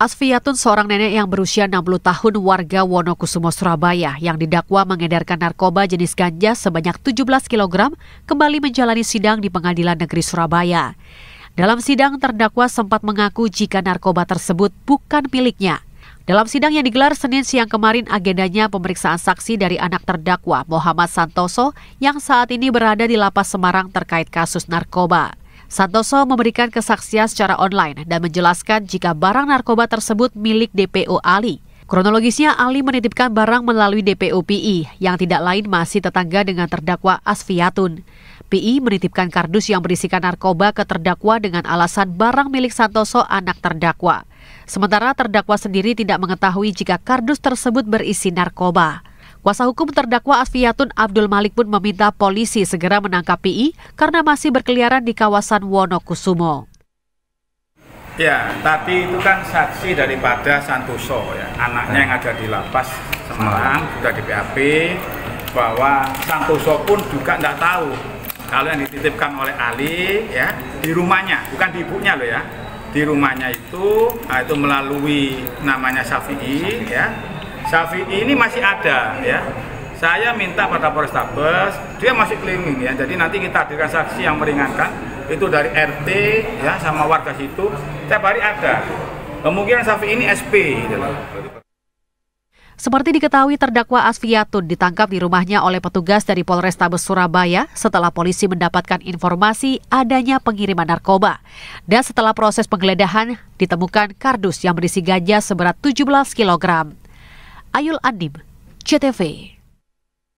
Asfiatun seorang nenek yang berusia 60 tahun warga Wonokusumo, Surabaya yang didakwa mengedarkan narkoba jenis ganja sebanyak 17 kg kembali menjalani sidang di Pengadilan Negeri Surabaya. Dalam sidang, terdakwa sempat mengaku jika narkoba tersebut bukan miliknya. Dalam sidang yang digelar Senin siang kemarin, agendanya pemeriksaan saksi dari anak terdakwa Muhammad Santoso yang saat ini berada di Lapas Semarang terkait kasus narkoba. Santoso memberikan kesaksian secara online dan menjelaskan jika barang narkoba tersebut milik DPO Ali. Kronologisnya Ali menitipkan barang melalui DPO PI yang tidak lain masih tetangga dengan terdakwa Asfiatun. PI menitipkan kardus yang berisikan narkoba ke terdakwa dengan alasan barang milik Santoso anak terdakwa. Sementara terdakwa sendiri tidak mengetahui jika kardus tersebut berisi narkoba. Kuasa hukum terdakwa Asfiatun Abdul Malik pun meminta polisi segera menangkap PI karena masih berkeliaran di kawasan Wonokusumo. Ya, tapi itu kan saksi daripada Santoso ya, anaknya yang ada di lapas Semarang sudah di PAP bahwa Santoso pun juga tidak tahu kalau yang dititipkan oleh Ali ya di rumahnya, bukan di ibunya loh ya, di rumahnya itu nah itu melalui namanya Safi'i ya Syafi'i ini masih ada ya. Saya minta pada Polrestabes, dia masih keliling ya. Jadi nanti kita hadirkan saksi yang meringankan itu dari RT ya sama warga situ Setiap hari ada. Kemungkinan Syafi'i ini SP gitu loh. Seperti diketahui, terdakwa Asfiatun ditangkap di rumahnya oleh petugas dari Polrestabes Surabaya setelah polisi mendapatkan informasi adanya pengiriman narkoba. Dan setelah proses penggeledahan, ditemukan kardus yang berisi ganja seberat 17 kilogram. Ayul Adib, CTV.